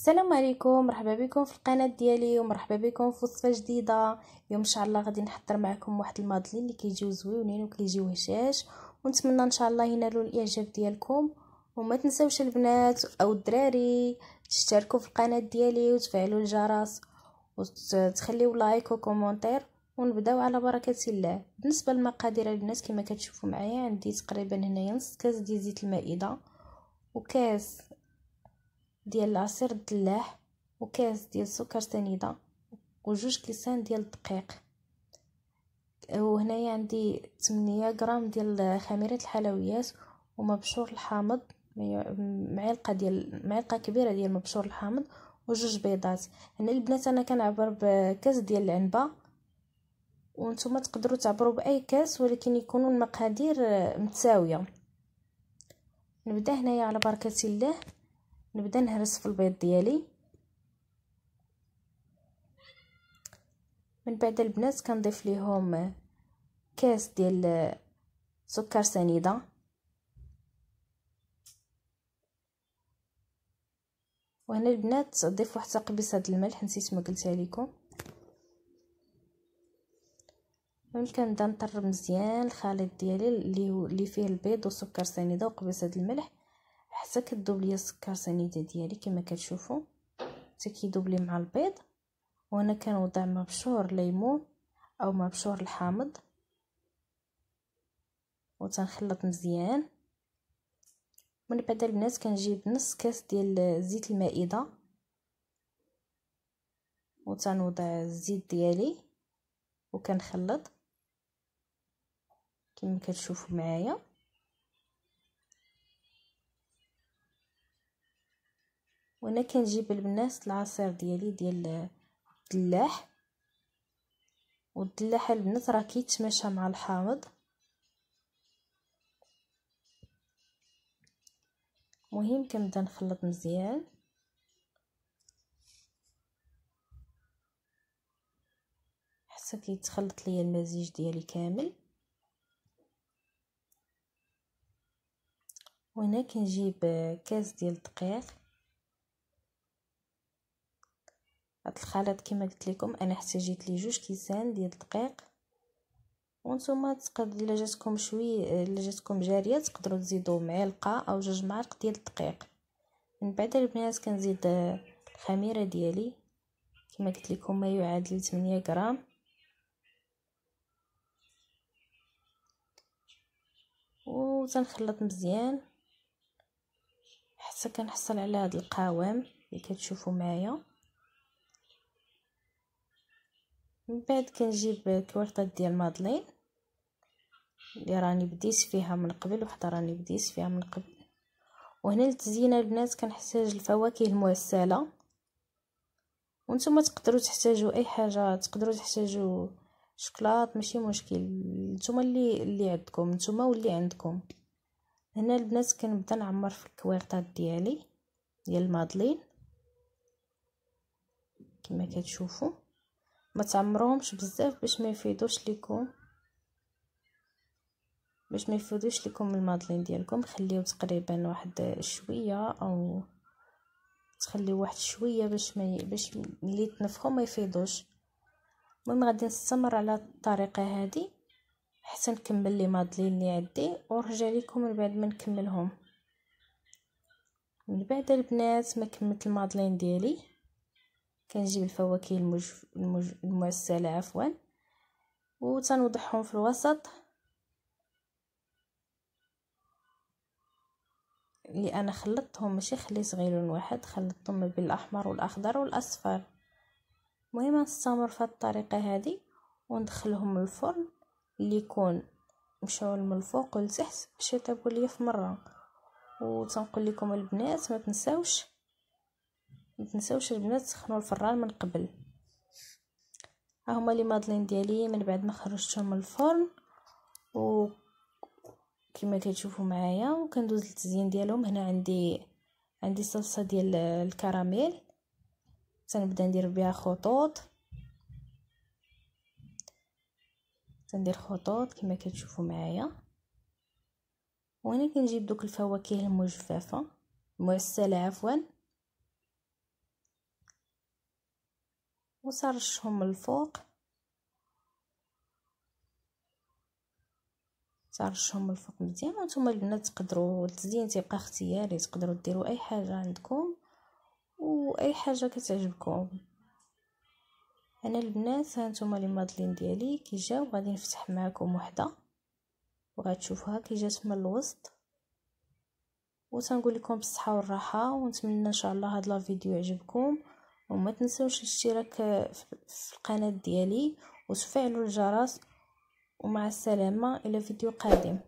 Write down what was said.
السلام عليكم مرحبا بكم في القناه ديالي ومرحبا بكم في وصفه جديده اليوم ان شاء الله غادي نحضر معكم واحد المادلين اللي كيجيو زويونين وكيجيو هشاش ونتمنى ان شاء الله ينالوا الاعجاب ديالكم وما تنساوش البنات او الدراري تشتركوا في القناه ديالي وتفعلوا الجرس وتخليو لايك وكومونتير ونبداو على بركه الله بالنسبه للمقادير البنات كما كتشوفوا معايا عندي تقريبا هنايا نص كاس ديال زيت المائده وكاس ديال عصير الدلاح وكاس ديال سكر سنيده وجوج كيسان ديال الدقيق وهنايا عندي 8 غرام ديال خميره الحلويات ومبشور الحامض معلقه ديال معلقه كبيره ديال مبشور الحامض وجوج بيضات هنا البنات انا كنعبر بكاس ديال العنبه وانتم تقدروا تعبروا باي كاس ولكن يكونوا المقادير متساويه نبدا هنايا على بركه الله نبدا نهرس في البيض ديالي من بعد البنات كنضيف ليهم كاس ديال سكر سنيده وهنا البنات ضيف واحد تقبيصه ديال الملح نسيت ما قلتها لكم ممكن نبدا نطرب مزيان الخليط ديالي اللي فيه البيض والسكر سنيده وقبيصه الملح حتى كدوبلي السكر سنيده ديالي كما كتشوفوا حتى كيدوبلي مع البيض وانا كنوضع مبشور ليمون او مبشور الحامض وتنخلط مزيان من بعد البنات كنجيب نص كاس ديال زيت المائده وتنوضع الزيت ديالي وكنخلط كما كتشوفوا معايا وانا كنجيب البنات العصير ديالي ديال الدلاح والدلاح البنات راه كيتماشى مع الحامض مهم كنبدا نخلط مزيان حتى كيتخلط ليا المزيج ديالي كامل وهنا كنجيب كاس ديال الدقيق هاد الخليط كما قلت لكم انا احتاجيت لي جوج كيسان ديال الدقيق وانتم تقد الا جاتكم شويه الا جاتكم جاريه تقدروا تزيدوا معلقه او جوج معالق ديال الدقيق من بعد البنات كنزيد الخميره ديالي كما قلت لكم ما يعادل 8 غرام وتنخلط مزيان حتى كنحصل على هذا القوام اللي كتشوفوا معايا من بعد كنجيب كوارطات ديال مادلين اللي راني بديت فيها من قبل وحده راني بديت فيها من قبل وهنا التزيينه البنات كنحتاج الفواكه المعسله وانتم تقدروا تحتاجوا اي حاجه تقدروا تحتاجوا شكلاط ماشي مشكل نتوما اللي اللي عندكم نتوما واللي عندكم هنا البنات كنبدا نعمر في الكويرطه ديالي ديال المادلين كما كتشوفوا ما تعمروهمش بزاف باش ما يفيدوش لكم باش ما يفيدوش لكم المادلين ديالكم خليو تقريبا واحد شويه او تخليو واحد شويه باش ما ي... باش ملي تنفخو ما يفيدوش المهم غادي نستمر على الطريقه هذه حتى نكمل لي مادلين اللي عندي ونرجع لكم من بعد ما نكملهم من بعد البنات ما كملت المادلين ديالي كنجيب الفواكه المج... المج... المعسله عفوا وتنوضحهم في الوسط اللي انا خلطتهم ماشي خليت غيلون واحد خلطتهم ما بين الاحمر والاخضر والاصفر المهم نستمر في الطريقه هذه وندخلهم الفرن اللي يكون مشعول من الفوق والتحت باش يطيبوا ليا في مره وتنقول لكم البنات ما تنساوش ما تنساوش البنات تسخنوا الفران من قبل ها هما لي ماضلين ديالي من بعد ما خرجتهم من الفرن و كما كتشوفوا معايا وكندوز للتزيين ديالهم هنا عندي عندي صلصه ديال الكراميل تنبدا ندير بها خطوط تندير خطوط كما كتشوفوا معايا وهنا كنجيب دوك الفواكه المجففه المعسله عفوا وترشهم الفوق ترشهم الفوق مزيان وانتم البنات تقدروا التزيين تبقى اختياري تقدروا ديروا اي حاجه عندكم واي حاجه كتعجبكم انا البنات هانتوما لي مادلين ديالي كي جاو غادي نفتح معكم وحده وغتشوفوها كي جات من الوسط وتنقول لكم بالصحه والراحه ونتمنى ان شاء الله هاد لا فيديو يعجبكم وما تنسوش الاشتراك في القناة ديالي وتفعلوا الجرس ومع السلامة الى فيديو قادم